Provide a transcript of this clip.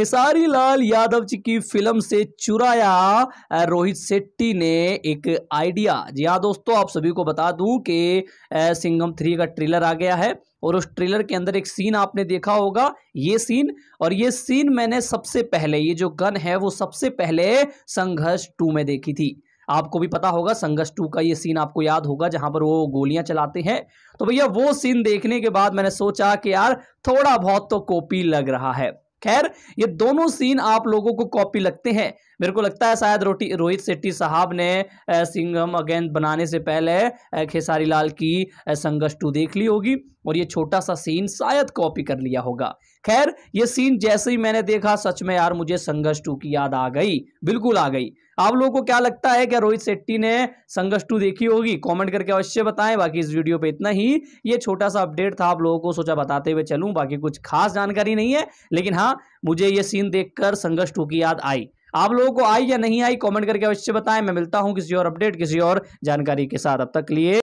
खेसारी लाल यादव जी की फिल्म से चुराया रोहित शेट्टी ने एक आइडिया जी हाँ दोस्तों आप सभी को बता दूं कि सिंघम थ्री का ट्रेलर आ गया है और उस ट्रेलर के अंदर एक सीन आपने देखा होगा ये सीन और ये सीन मैंने सबसे पहले ये जो गन है वो सबसे पहले संघर्ष टू में देखी थी आपको भी पता होगा संघर्ष टू का ये सीन आपको याद होगा जहां पर वो गोलियां चलाते हैं तो भैया वो सीन देखने के बाद मैंने सोचा कि यार थोड़ा बहुत तो कॉपी लग रहा है खैर ये दोनों सीन आप लोगों को कॉपी लगते हैं मेरे को लगता है शायद रोटी रोहित शेट्टी साहब ने सिंघम अगेन बनाने से पहले खेसारी लाल की संघर्ष टू देख ली होगी और ये छोटा सा सीन शायद कॉपी कर लिया होगा खैर ये सीन जैसे ही मैंने देखा सच में यार मुझे संघर्ष टू की याद आ गई बिल्कुल आ गई आप लोगों को क्या लगता है क्या रोहित शेट्टी ने संघर्ष टू देखी होगी कमेंट करके अवश्य बताएं बाकी इस वीडियो पे इतना ही ये छोटा सा अपडेट था आप लोगों को सोचा बताते हुए चलूं बाकी कुछ खास जानकारी नहीं है लेकिन हाँ मुझे ये सीन देखकर संघर्ष टू की याद आई आप लोगों को आई या नहीं आई कॉमेंट करके अवश्य बताएं मैं मिलता हूं किसी और अपडेट किसी और जानकारी के साथ अब तक लिए